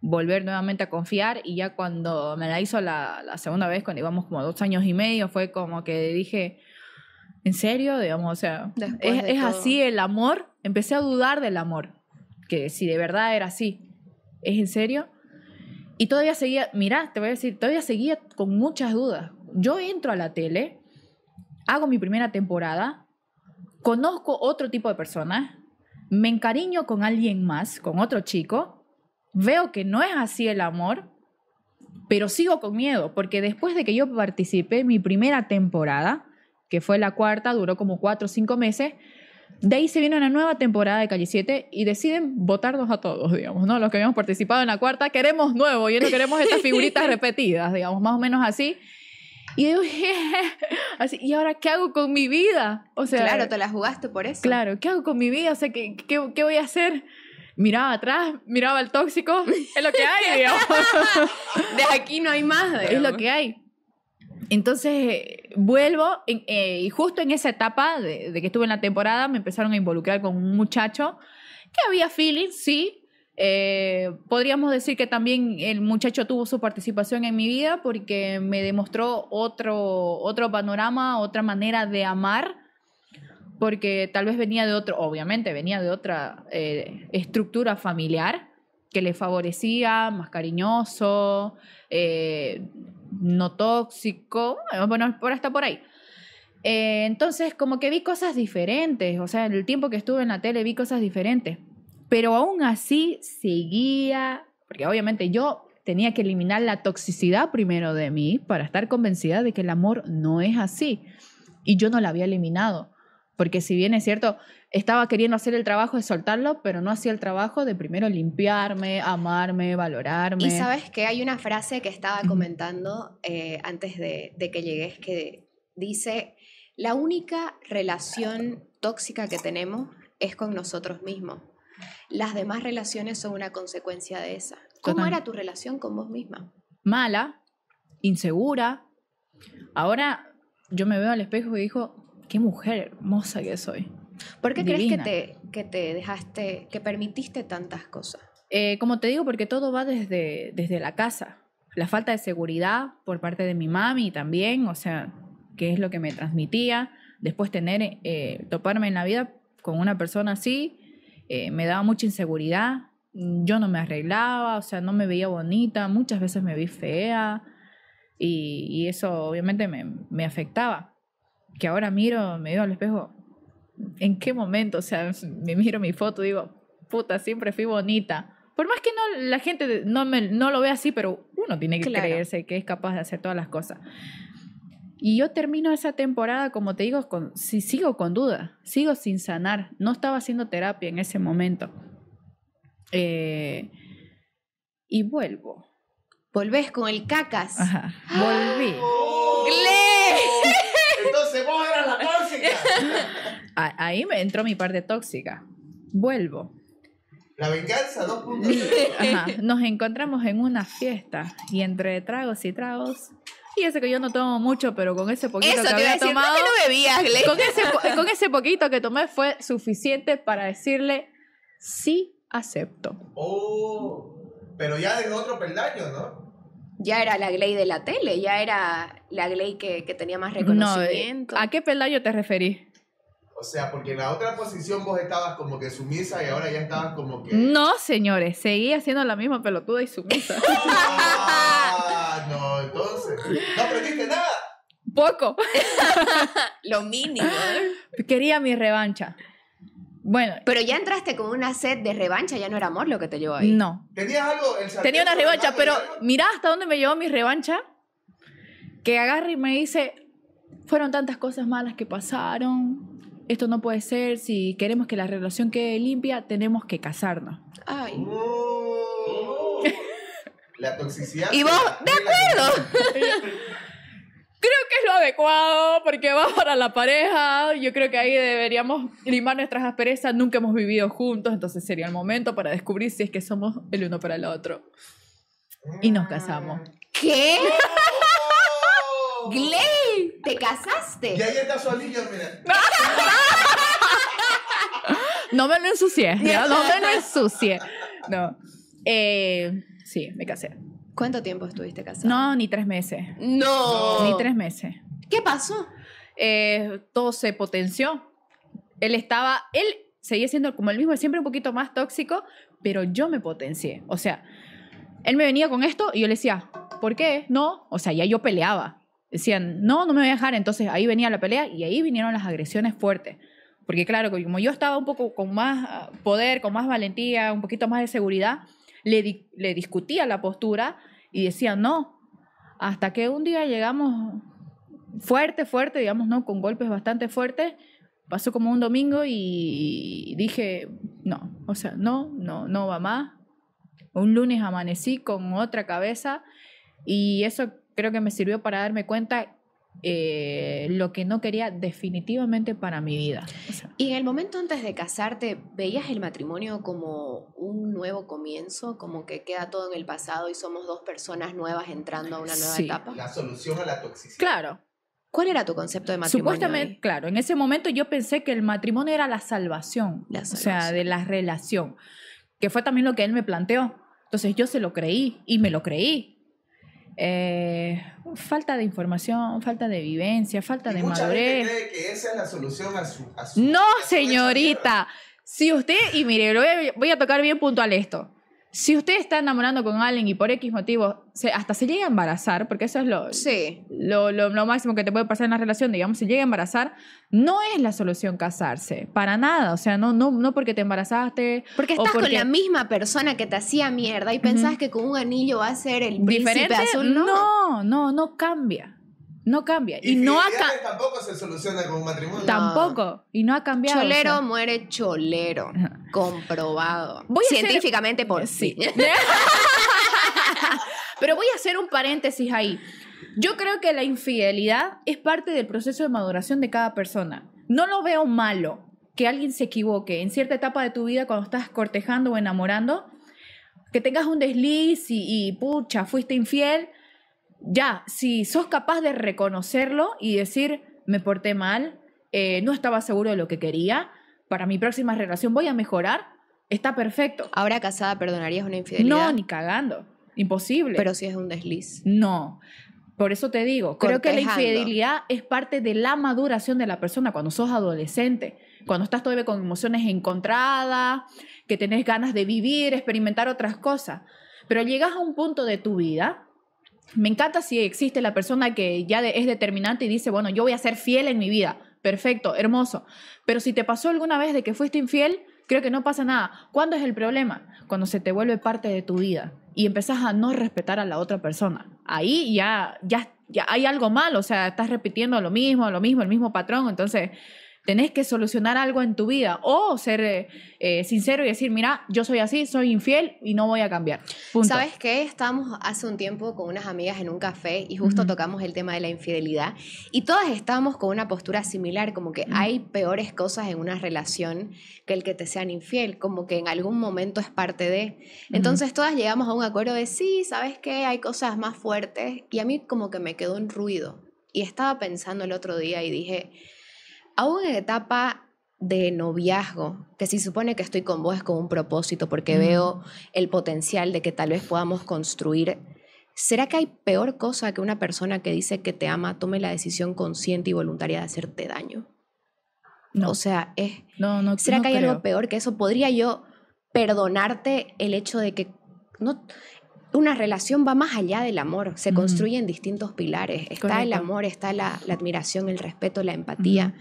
volver nuevamente a confiar. Y ya cuando me la hizo la, segunda vez, cuando íbamos como dos años y medio, fue como que dije, ¿en serio? Digamos, o sea, es, es así el amor. Empecé a dudar del amor, que si de verdad era así. ¿es en serio? Y todavía seguía, mira, te voy a decir, todavía seguía con muchas dudas. Yo entro a la tele, hago mi primera temporada, conozco otro tipo de personas, me encariño con alguien más, con otro chico, veo que no es así el amor, pero sigo con miedo, porque después de que yo participé en mi primera temporada, que fue la cuarta, duró como cuatro o cinco meses, de ahí se viene una nueva temporada de Calle 7 y deciden votarnos a todos, digamos, ¿no? Los que habíamos participado en la cuarta, queremos nuevo y no queremos estas figuritas repetidas, digamos, más o menos así. Y yo así, ¿y ahora qué hago con mi vida? O sea, claro, te la jugaste por eso. Claro, ¿qué hago con mi vida? O sea, ¿qué, voy a hacer? Miraba atrás, miraba al tóxico, es lo que hay, digamos. De aquí no hay más, Es lo que hay. Entonces vuelvo eh, y justo en esa etapa de, que estuve en la temporada me empezaron a involucrar con un muchacho que había feeling, sí. Eh, podríamos decir que también el muchacho tuvo su participación en mi vida porque me demostró otro, otro panorama, otra manera de amar, porque tal vez venía de otro, obviamente venía de otra eh, estructura familiar que le favorecía, más cariñoso no tóxico, eh, bueno, por está por ahí. Eh, entonces, como que vi cosas diferentes, o sea, en el tiempo que estuve en la tele vi cosas diferentes, pero aún así seguía, porque obviamente yo tenía que eliminar la toxicidad primero de mí para estar convencida de que el amor no es así, y yo no la había eliminado, porque si bien es cierto, estaba queriendo hacer el trabajo de soltarlo, pero no hacía el trabajo de primero limpiarme, amarme, valorarme. Y sabes que hay una frase que estaba comentando eh, antes de, que llegues que dice, la única relación tóxica que tenemos es con nosotros mismos. Las demás relaciones son una consecuencia de esa. ¿Cómo era tu relación con vos misma? Mala, insegura. Ahora yo me veo al espejo y digo, qué mujer hermosa que soy. ¿Por qué crees que te, que te dejaste, que permitiste tantas cosas? Eh, como te digo, porque todo va desde, desde la casa. La falta de seguridad por parte de mi mami también, o sea, que es lo que me transmitía. Después tener, eh, toparme en la vida con una persona así, eh, me daba mucha inseguridad. Yo no me arreglaba, o sea, no me veía bonita, muchas veces me vi fea. Y, y eso obviamente me, me afectaba. Que ahora miro, me veo al espejo ¿en qué momento? O sea, me miro mi foto y digo, puta, siempre fui bonita. Por más que no la gente no, me, no lo vea así, pero uno tiene que creerse que es capaz de hacer todas las cosas. Y yo termino esa temporada, como te digo, con, si, sigo con duda, sigo sin sanar. No estaba haciendo terapia en ese momento. Eh, y vuelvo. Volvés con el cacas. Volví. ¡Oh! Entonces vos eras la ahí me entró mi parte tóxica. Vuelvo. La venganza Nos encontramos en una fiesta y entre tragos y tragos. Y ese que yo no tomo mucho, pero con ese poquito que había tomado. Con ese, poquito que tomé fue suficiente para decirle sí acepto. Oh, pero ya de otro peldaño, ¿no? Ya era la Gley de la tele, ya era la Gley que, tenía más reconocimiento. ¿A qué peldaño te referís? O sea, porque en la otra posición vos estabas como que sumisa y ahora ya estabas como que. No, señores, seguía haciendo la misma pelotuda y sumisa. Ah, no, entonces. No aprendiste nada. Poco. Lo mínimo. ¿eh? Quería mi revancha. Bueno. Pero ya entraste con una sed de revancha, ya no era amor lo que te llevó ahí. No. ¿Tenías algo? El Tenía una revancha, pero mirá hasta dónde me llevó mi revancha. Que agarra y me dice, fueron tantas cosas malas que pasaron, esto no puede ser, si queremos que la relación quede limpia, tenemos que casarnos. Ay. Oh. la toxicidad. Y vos, de acuerdo. creo que es lo adecuado porque va para la pareja. Yo creo que ahí deberíamos limar nuestras asperezas. Nunca hemos vivido juntos, entonces sería el momento para descubrir si es que somos el uno para el otro. Y nos casamos. ¿Qué? ¡Glade! ¡Te casaste! Y ahí está su mira. no me lo ensucié. No, me eh, lo ensucié. No. sí, me casé. ¿Cuánto tiempo estuviste casada? No, ni tres meses. No. Ni tres meses. ¿Qué pasó? Eh, todo se potenció. Él estaba, él seguía siendo como el mismo, siempre un poquito más tóxico, pero yo me potencié. O sea, él me venía con esto y yo le decía, ¿por qué? No, o sea, ya yo peleaba decían, no, no me voy a dejar. Entonces ahí venía la pelea y ahí vinieron las agresiones fuertes. Porque claro, como yo estaba un poco con más ah, poder, con más valentía, un poquito más de seguridad, le, discutía la postura y decía no. Hasta que un día llegamos fuerte, fuerte, digamos, ¿no? Con golpes bastante fuertes. Pasó como un domingo y dije, no, o sea, no, no, no va más. Un lunes amanecí con otra cabeza y eso creo que me sirvió para darme cuenta eh, lo que no quería definitivamente para mi vida. y en el momento antes de casarte, ¿veías el matrimonio como un nuevo comienzo, como que queda todo en el pasado y somos dos personas nuevas entrando a una nueva sí. etapa? La solución a la toxicidad. Claro. ¿Cuál era tu concepto de matrimonio? Supuestamente, claro, en ese momento yo pensé que el matrimonio era la salvación, o sea, de la relación, que fue también lo que él me planteó. Entonces yo se lo creí y me lo creí eh, falta de información, falta de vivencia, falta de mucha madurez. cree que esa es la solución a su... no, señorita. Si usted, y mire, voy a tocar bien puntual esto si usted está enamorando con alguien y por X motivos hasta se llega a embarazar, porque eso es lo, lo, máximo que te puede pasar en la relación, digamos, se llega a embarazar, no es la solución casarse, para nada, o sea, no, no, no porque te embarazaste. Porque estás con la misma persona que te hacía mierda y pensás que con un anillo va a ser el príncipe No, no, no cambia. No cambia. Y, no ha Tampoco se soluciona con un matrimonio. Tampoco. Y no ha cambiado. Cholero muere cholero. Comprobado. Científicamente por sí. Pero voy a hacer un paréntesis ahí. Yo creo que la infidelidad es parte del proceso de maduración de cada persona. No lo veo malo que alguien se equivoque en cierta etapa de tu vida cuando estás cortejando o enamorando, que tengas un desliz y pucha, fuiste infiel ya, si sos capaz de reconocerlo y decir, me porté mal, eh, no estaba seguro de lo que quería, para mi próxima relación voy a mejorar, está perfecto. Ahora casada, ¿perdonarías una infidelidad? No, ni cagando. Imposible. Pero si es un desliz. No. Por eso te digo, creo que la infidelidad es parte de la maduración de la persona cuando sos adolescente, cuando estás todavía con emociones encontradas, que tenés ganas de vivir, experimentar otras cosas. Pero llegas a un punto de tu vida me encanta si existe la persona que ya es determinante y dice, bueno, yo voy a ser fiel en mi vida. Perfecto, hermoso. Pero si te pasó alguna vez de que fuiste infiel, creo que no pasa nada. ¿Cuándo es el problema? Cuando se te vuelve parte de tu vida y empezás a no respetar a la otra persona. Ahí ya, ya, ya hay algo malo, o sea, estás repitiendo lo mismo, lo mismo, el mismo patrón. Entonces, tenés que solucionar algo en tu vida o ser eh, eh, sincero y decir, mira, yo soy así, soy infiel y no voy a cambiar. ¿Sabes qué? Estábamos hace un tiempo con unas amigas en un café y justo tocamos el tema de la infidelidad y todas estábamos con una postura similar, como que hay peores cosas en una relación que el que te sean infiel, como que en algún momento es parte de. Entonces todas llegamos a un acuerdo de, sí, ¿sabes qué? Hay cosas más fuertes y a mí como que me quedó un ruido. Y estaba pensando el otro día y dije, aún en etapa de noviazgo, que si supone que estoy con vos es con un propósito, porque veo el potencial de que tal vez podamos construir, ¿será que hay peor cosa que una persona que dice que te ama tome la decisión consciente y voluntaria de hacerte daño? No. O sea, no, no, ¿será que hay algo peor que eso? ¿Podría yo perdonarte el hecho de que no, una relación va más allá del amor, se construyen distintos pilares. Está el amor, está la, admiración, el respeto, la empatía.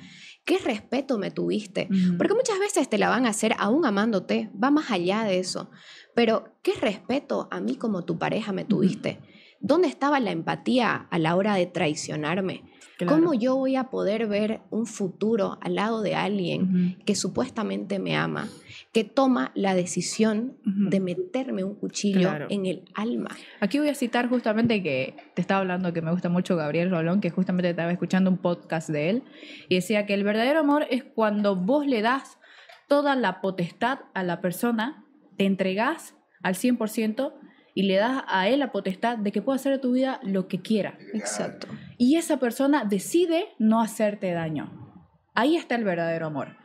¿Qué respeto me tuviste? Porque muchas veces te la van a hacer aún amándote, va más allá de eso. Pero ¿qué respeto a mí como tu pareja me tuviste? ¿Dónde estaba la empatía a la hora de traicionarme? ¿Cómo yo voy a poder ver un futuro al lado de alguien que supuestamente me ama, que toma la decisión de meterme un cuchillo en el alma? Aquí voy a citar justamente que te estaba hablando que me gusta mucho Gabriel Rolón, que justamente estaba escuchando un podcast de él, y decía que el verdadero amor es cuando vos le das toda la potestad a la persona, te entregás al 100%, y le das a él la potestad de que pueda hacer de tu vida lo que quiera. Exacto. Y esa persona decide no hacerte daño. Ahí está el verdadero amor.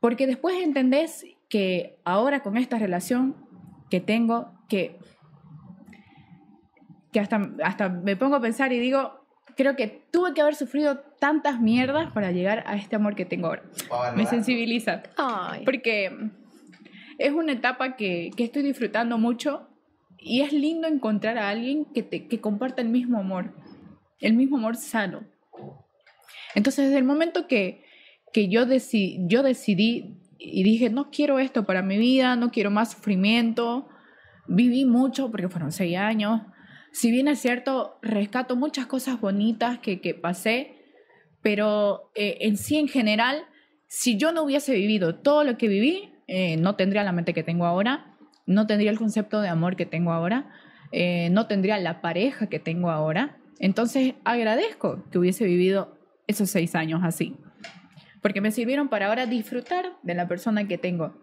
Porque después entendés que ahora con esta relación que tengo, que, que hasta, me pongo a pensar y digo, creo que tuve que haber sufrido tantas mierdas para llegar a este amor que tengo ahora. Ah, me sensibiliza. Porque es una etapa que, que, estoy disfrutando mucho y es lindo encontrar a alguien que, te, que comparta el mismo amor, el mismo amor sano. Entonces, desde el momento que, que yo, deci yo decidí y dije, no quiero esto para mi vida, no quiero más sufrimiento, viví mucho porque fueron seis años. Si bien es cierto, rescato muchas cosas bonitas que, pasé, pero eh, en sí, en general, si yo no hubiese vivido todo lo que viví, eh, no tendría la mente que tengo ahora, no tendría el concepto de amor que tengo ahora, eh, no tendría la pareja que tengo ahora. Entonces agradezco que hubiese vivido esos seis años así, porque me sirvieron para ahora disfrutar de la persona que tengo.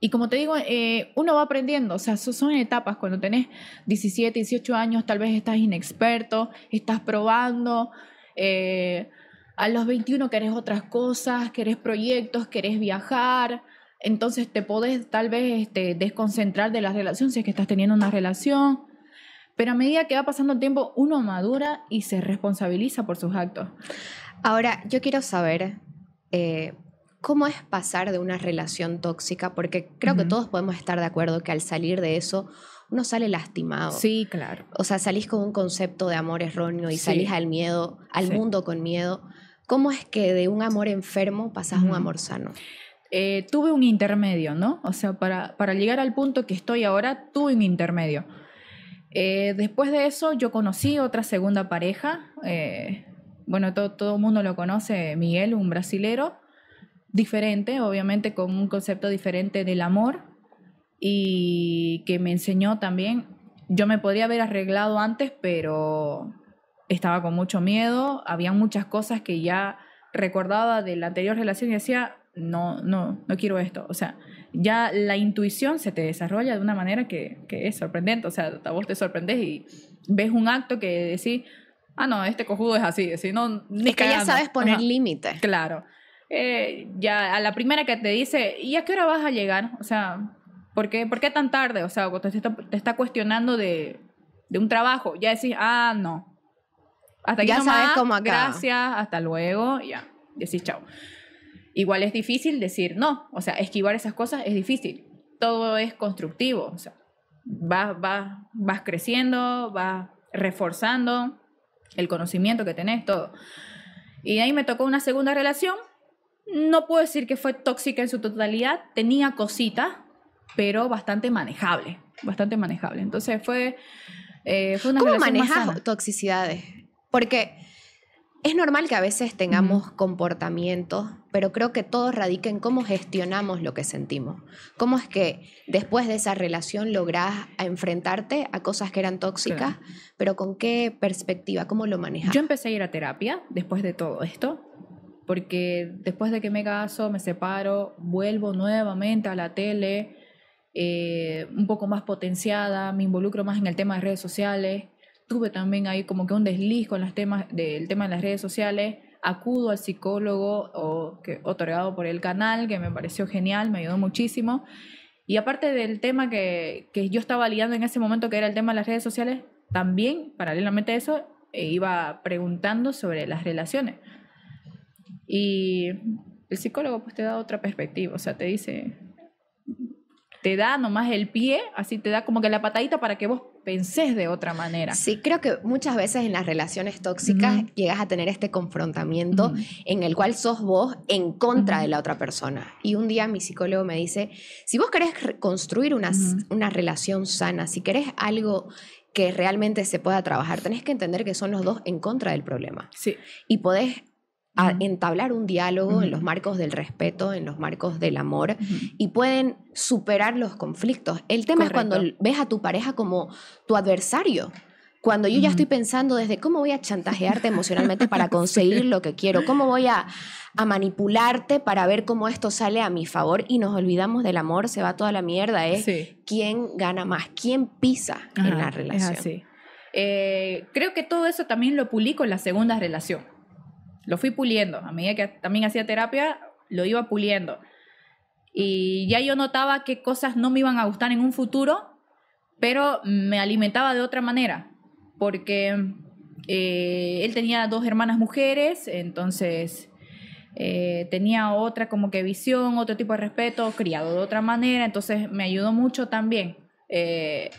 Y como te digo, eh, uno va aprendiendo, o sea, son etapas, cuando tenés 17, 18 años, tal vez estás inexperto, estás probando, eh, a los 21 querés otras cosas, querés proyectos, querés viajar, entonces te podés tal vez este, desconcentrar de la relación si es que estás teniendo una relación. Pero a medida que va pasando el tiempo, uno madura y se responsabiliza por sus actos. Ahora, yo quiero saber eh, cómo es pasar de una relación tóxica, porque creo que todos podemos estar de acuerdo que al salir de eso uno sale lastimado. Sí, claro. O sea, salís con un concepto de amor erróneo y salís al miedo, al mundo con miedo. ¿Cómo es que de un amor enfermo pasas a un amor sano? Eh, tuve un intermedio, ¿no? O sea, para, llegar al punto que estoy ahora, tuve un intermedio. Eh, después de eso, yo conocí otra segunda pareja. Eh, bueno, todo el mundo lo conoce, Miguel, un brasilero, diferente, obviamente, con un concepto diferente del amor y que me enseñó también. Yo me podría haber arreglado antes, pero estaba con mucho miedo, había muchas cosas que ya recordaba de la anterior relación y decía, no, no, no quiero esto. O sea, ya la intuición se te desarrolla de una manera que, que es sorprendente. O sea, a vos te sorprendes y ves un acto que decís, ah, no, este cojudo es así. Si no, ni es que ya sabes poner límites. Claro. Eh, ya a la primera que te dice, ¿y a qué hora vas a llegar? O sea, ¿por qué, tan tarde? O sea, cuando te está, cuestionando de, de, un trabajo, ya decís, ah, no. Hasta aquí ya nomás, sabes cómo Gracias, hasta luego, ya. Decís chao. Igual es difícil decir no, o sea, esquivar esas cosas es difícil. Todo es constructivo, o sea, vas, vas, creciendo, vas reforzando el conocimiento que tenés, todo. Y ahí me tocó una segunda relación. No puedo decir que fue tóxica en su totalidad, tenía cositas, pero bastante manejable, bastante manejable. Entonces fue, eh, fue una ¿Cómo relación más toxicidades? Porque es normal que a veces tengamos comportamientos, pero creo que todos radiquen cómo gestionamos lo que sentimos. Cómo es que después de esa relación logras enfrentarte a cosas que eran tóxicas, pero con qué perspectiva, cómo lo manejas. Yo empecé a ir a terapia después de todo esto, porque después de que me caso, me separo, vuelvo nuevamente a la tele, eh, un poco más potenciada, me involucro más en el tema de redes sociales tuve también ahí como que un desliz con los temas del tema de las redes sociales, acudo al psicólogo otorgado por el canal, que me pareció genial, me ayudó muchísimo. Y aparte del tema que, que yo estaba lidiando en ese momento, que era el tema de las redes sociales, también, paralelamente a eso, eh, iba preguntando sobre las relaciones. Y el psicólogo pues te da otra perspectiva, o sea, te dice, te da nomás el pie, así te da como que la patadita para que vos pensés de otra manera. Sí, creo que muchas veces en las relaciones tóxicas llegas a tener este confrontamiento en el cual sos vos en contra de la otra persona. Y un día mi psicólogo me dice, si vos querés construir una, una relación sana, si querés algo que realmente se pueda trabajar, tenés que entender que son los dos en contra del problema. Sí. Y podés a entablar un diálogo en los marcos del respeto, en los marcos del amor y pueden superar los conflictos. El tema es cuando ves a tu pareja como tu adversario. Cuando yo ya estoy pensando desde cómo voy a chantajearte emocionalmente para conseguir lo que quiero, cómo voy a, manipularte para ver cómo esto sale a mi favor y nos olvidamos del amor, se va toda la mierda, es quién gana más, quién pisa en la relación. Eh, creo que todo eso también lo publico en la segunda relación lo fui puliendo. A medida que también hacía terapia, lo iba puliendo. Y ya yo notaba que cosas no me iban a gustar en un futuro, pero me alimentaba de otra manera, porque eh, él tenía dos hermanas mujeres, entonces eh, tenía otra como que visión, otro tipo de respeto, criado de otra manera, entonces me ayudó mucho también eh,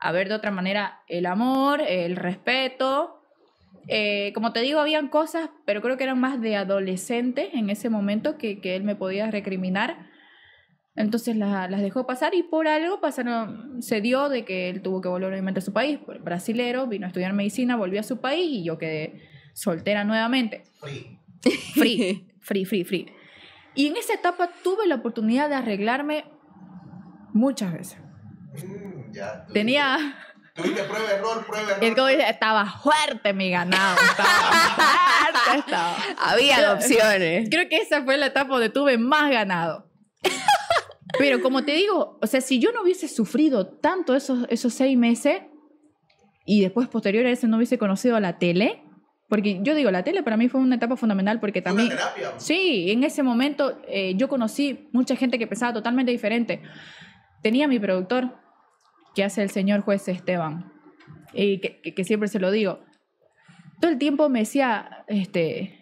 a, ver de otra manera el amor, el respeto eh, como te digo, habían cosas, pero creo que eran más de adolescente en ese momento que, que él me podía recriminar. Entonces las dejó pasar y por algo pasaron, se dio de que él tuvo que volver nuevamente a su país, brasilero, vino a estudiar medicina, volvió a su país y yo quedé soltera nuevamente. Free. Free, free, free, free. Y en esa etapa tuve la oportunidad de arreglarme muchas veces. Mm, ya, Tenía Tuviste prueba error, prueba error. estaba fuerte mi ganado. Estaba fuerte, Había opciones. Creo que esa fue la etapa donde tuve más ganado. Pero como te digo, o sea, si yo no hubiese sufrido tanto esos, esos seis meses y después posterior a eso no hubiese conocido a la tele, porque yo digo, la tele para mí fue una etapa fundamental porque también... terapia. Sí, en ese momento eh, yo conocí mucha gente que pensaba totalmente diferente. Tenía mi productor, que hace el señor juez Esteban, y que, siempre se lo digo. Todo el tiempo me decía, este,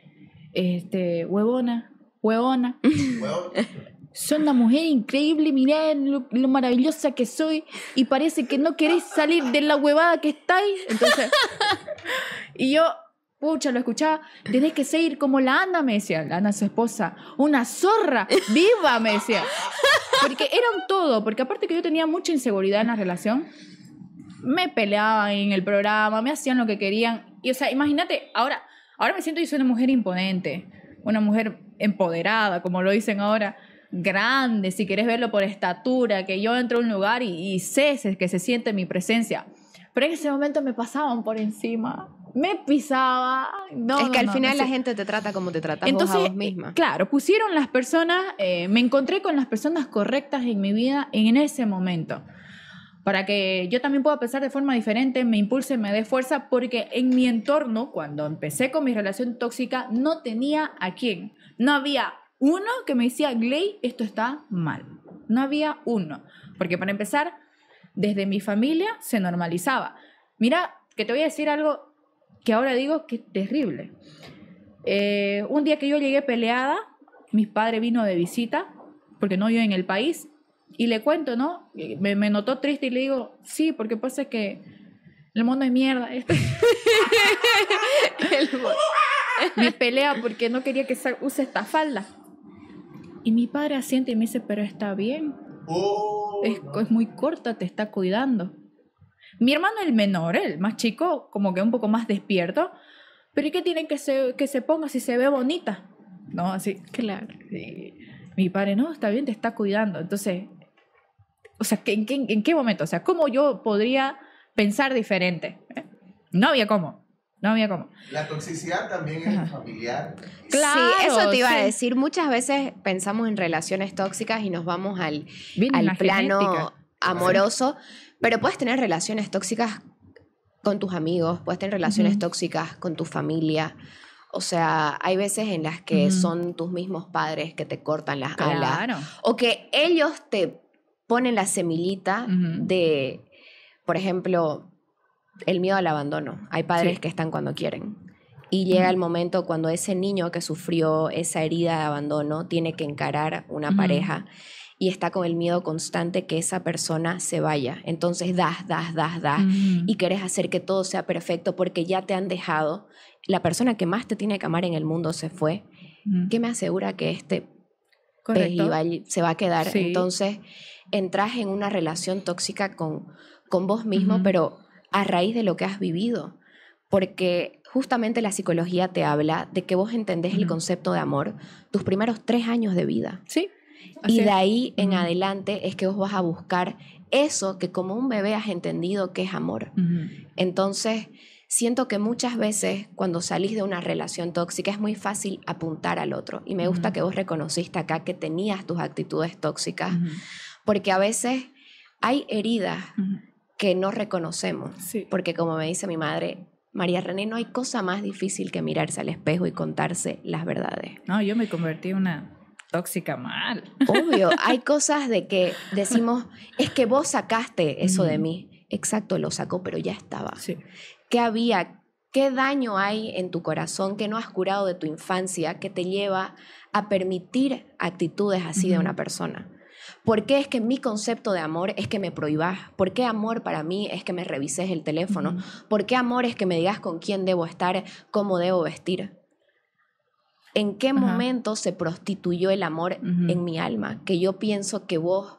este, huevona, huevona. Son una mujer increíble, miren lo, lo, maravillosa que soy y parece que no queréis salir de la huevada que estáis. Entonces, y yo, Pucha, lo escuchaba. Tenés que seguir como la Ana, me decía. La Ana, su esposa. Una zorra. Viva, me Porque era todo. Porque aparte que yo tenía mucha inseguridad en la relación. Me peleaban en el programa. Me hacían lo que querían. Y o sea, imagínate. Ahora, ahora me siento yo una mujer imponente. Una mujer empoderada, como lo dicen ahora. Grande, si quieres verlo por estatura. Que yo entro a un lugar y, y sé que se siente mi presencia. Pero en ese momento me pasaban por encima me pisaba. No, es que al final la gente te trata como te tratas Entonces, vos a vos misma. Eh, claro, pusieron las personas, eh, me encontré con las personas correctas en mi vida en ese momento. Para que yo también pueda pensar de forma diferente, me impulse, me dé fuerza, porque en mi entorno, cuando empecé con mi relación tóxica, no tenía a quién. No había uno que me decía, Gley, esto está mal. No había uno. Porque para empezar, desde mi familia se normalizaba. Mira, que te voy a decir algo que ahora digo que es terrible. Eh, un día que yo llegué peleada, mi padre vino de visita, porque no yo en el país, y le cuento, ¿no? Me, notó triste y le digo, sí, porque pasa que el mundo es mierda. me pelea porque no quería que use esta falda. Y mi padre asiente y me dice, pero está bien. Oh, es, muy corta, te está cuidando. Mi hermano el menor, el más chico, como que un poco más despierto, pero ¿y qué tiene que se, que se ponga si se ve bonita? No, así. Claro. Mi padre, no, está bien, te está cuidando. Entonces, o sea, ¿en qué, en qué momento? O sea, ¿cómo yo podría pensar diferente? ¿Eh? No había cómo. No había cómo. La toxicidad también es familiar. Claro, sí, eso te iba a decir. Muchas veces pensamos en relaciones tóxicas y nos vamos al, al plano amoroso. Pero puedes tener relaciones tóxicas con tus amigos, puedes tener relaciones tóxicas con tu familia. O sea, hay veces en las que son tus mismos padres que te cortan las alas. O que ellos te ponen la semillita de, por ejemplo, el miedo al abandono. Hay padres que están cuando quieren. Y llega el momento cuando ese niño que sufrió esa herida de abandono tiene que encarar una pareja y está con el miedo constante que esa persona se vaya. Entonces das, das, das, das y quieres hacer que todo sea perfecto porque ya te han dejado. La persona que más te tiene que amar en el mundo se fue. ¿Qué me asegura que este se va a quedar? Entonces entras en una relación tóxica con, con vos mismo, pero a raíz de lo que has vivido. Porque justamente la psicología te habla de que vos entendés el concepto de amor tus primeros tres años de vida. Sí y de ahí en adelante es que vos vas a buscar eso que como un bebé has entendido que es amor. Entonces, siento que muchas veces cuando salís de una relación tóxica es muy fácil apuntar al otro. Y me gusta que vos reconociste acá que tenías tus actitudes tóxicas, porque a veces hay heridas que no reconocemos. Porque como me dice mi madre, María René, no hay cosa más difícil que mirarse al espejo y contarse las verdades. No, yo me convertí en una Tóxica mal. Obvio, hay cosas de que decimos, es que vos sacaste eso de mí. Exacto, lo sacó, pero ya estaba. ¿Qué había? ¿Qué daño hay en tu corazón que no has curado de tu infancia que te lleva a permitir actitudes así de una persona? ¿Por qué es que mi concepto de amor es que me prohibas? ¿Por qué amor para mí es que me revises el teléfono? ¿Por qué amor es que me digas con quién debo estar, cómo debo vestir? ¿En qué momento se prostituyó el amor en mi alma? Que yo pienso que vos,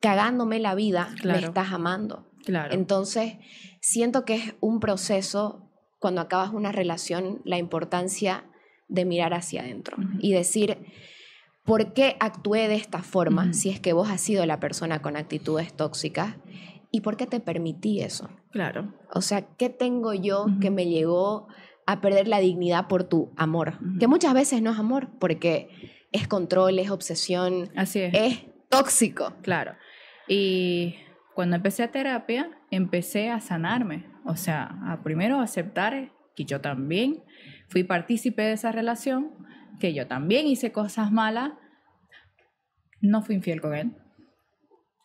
cagándome la vida, me estás amando. Claro. Entonces, siento que es un proceso, cuando acabas una relación, la importancia de mirar hacia adentro y decir, ¿por qué actué de esta forma si es que vos has sido la persona con actitudes tóxicas? ¿Y por qué te permití eso? Claro. O sea, ¿qué tengo yo que me llegó a perder la dignidad por tu amor, que muchas veces no es amor, porque es control, es obsesión, Así es. es tóxico. Claro. Y cuando empecé a terapia, empecé a sanarme, o sea, a primero aceptar que yo también fui partícipe de esa relación, que yo también hice cosas malas, no fui infiel con él.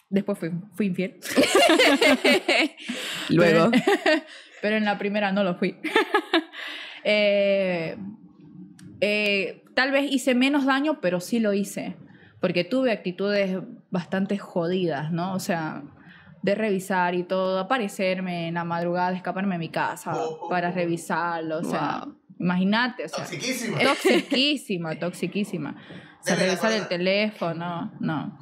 Después fui, fui infiel. Luego pero en la primera no lo fui. Eh, eh, tal vez hice menos daño, pero sí lo hice, porque tuve actitudes bastante jodidas, ¿no? O sea, de revisar y todo, aparecerme en la madrugada, escaparme de mi casa oh, oh, para oh. revisarlo, o sea, imagínate, o sea, toxiquísima, toxiquísima, toxiquísima. O sea, revisar el teléfono, no, no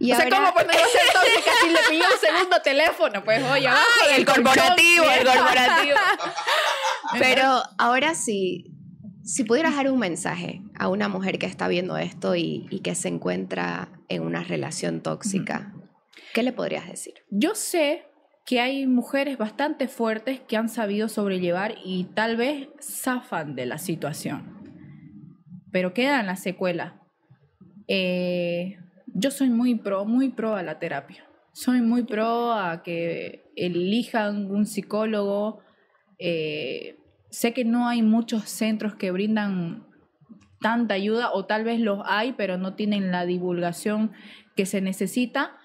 o sea, ¿cómo pues tóxica le pillo un segundo teléfono? Pues oye, ah, abajo Ay, el corporativo, el corporativo. Pero ahora sí, si pudieras dar un mensaje a una mujer que está viendo esto y, que se encuentra en una relación tóxica, ¿qué le podrías decir? Yo sé que hay mujeres bastante fuertes que han sabido sobrellevar y tal vez zafan de la situación, pero en la secuela. Eh, yo soy muy pro, muy pro a la terapia. Soy muy pro a que elijan un psicólogo. Eh, sé que no hay muchos centros que brindan tanta ayuda, o tal vez los hay, pero no tienen la divulgación que se necesita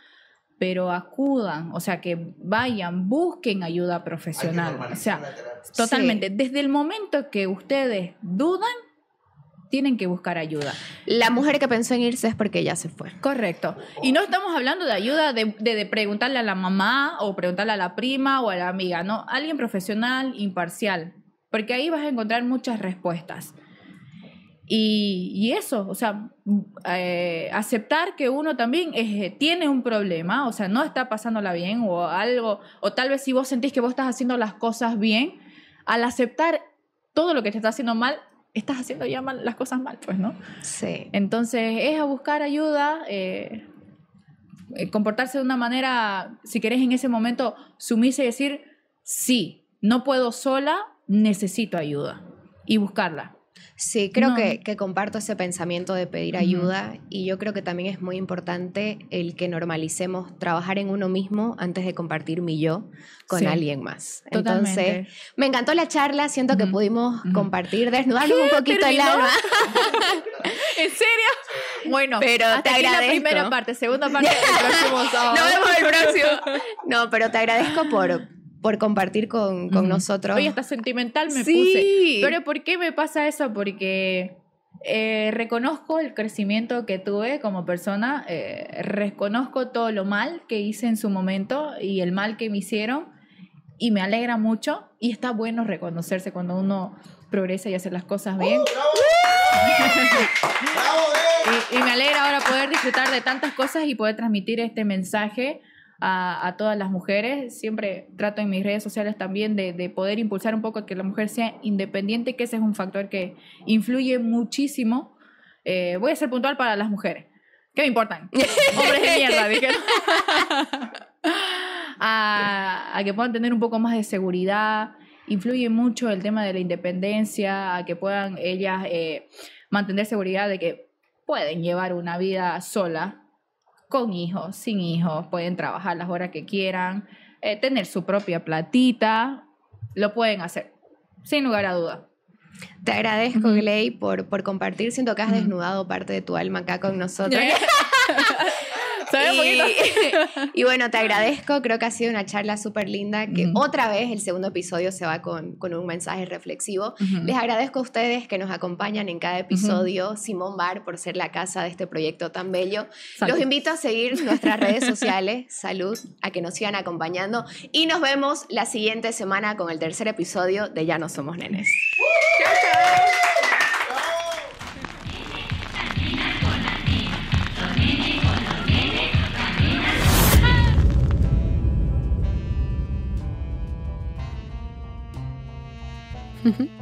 pero acudan, o sea, que vayan, busquen ayuda profesional. O sea, totalmente, desde el momento que ustedes dudan, tienen que buscar ayuda. La mujer que pensó en irse es porque ya se fue. Correcto. Y no estamos hablando de ayuda de, preguntarle a la mamá o preguntarle a la prima o a la amiga, no, alguien profesional, imparcial, porque ahí vas a encontrar muchas respuestas. Y, eso, o sea, eh, aceptar que uno también eh, tiene un problema, o sea, no está pasándola bien o algo, o tal vez si vos sentís que vos estás haciendo las cosas bien, al aceptar todo lo que te está haciendo mal, estás haciendo ya las cosas mal, pues, ¿no? Sí. Entonces, es a buscar ayuda, eh, eh, comportarse de una manera, si querés en ese momento, sumirse y decir, sí, no puedo sola, necesito ayuda y buscarla. Sí, creo que, comparto ese pensamiento de pedir ayuda y yo creo que también es muy importante el que normalicemos trabajar en uno mismo antes de compartir mi yo con alguien más. Entonces, me encantó la charla, siento que pudimos compartir, desnudarnos un poquito el alma. ¿En serio? Bueno, pero te agradezco. la primera parte, segunda parte del próximo sábado. Nos vemos el próximo. No, pero te agradezco por por compartir con, con nosotros. Oye, hasta sentimental me sí. Pero ¿por qué me pasa eso? Porque eh, reconozco el crecimiento que tuve como persona, eh, reconozco todo lo mal que hice en su momento y el mal que me hicieron y me alegra mucho y está bueno reconocerse cuando uno progresa y hace las cosas bien. ¡Uh, eh! y, y me alegra ahora poder disfrutar de tantas cosas y poder transmitir este mensaje a, todas las mujeres. Siempre trato en mis redes sociales también de, poder impulsar un poco que la mujer sea independiente, que ese es un factor que influye muchísimo. Eh, voy a ser puntual para las mujeres. ¿Qué me importan? Hombres de mierda, dije. a, que puedan tener un poco más de seguridad. Influye mucho el tema de la independencia, a que puedan ellas eh, mantener seguridad de que pueden llevar una vida sola, con hijos, sin hijos, pueden trabajar las horas que quieran, eh, tener su propia platita, lo pueden hacer, sin lugar a duda. Te agradezco, por, por compartir. Siento que has desnudado parte de tu alma acá con nosotros. y, bueno, te agradezco, creo que ha sido una charla súper linda, que otra vez el segundo episodio se va con, con un mensaje reflexivo. Les agradezco a ustedes que nos acompañan en cada episodio, Simón Bar por ser la casa de este proyecto tan bello. Los invito a seguir nuestras redes sociales, salud, a que nos sigan acompañando y nos vemos la siguiente semana con el tercer episodio de Ya no somos nenes. ¡Chao, chao Mm-hmm.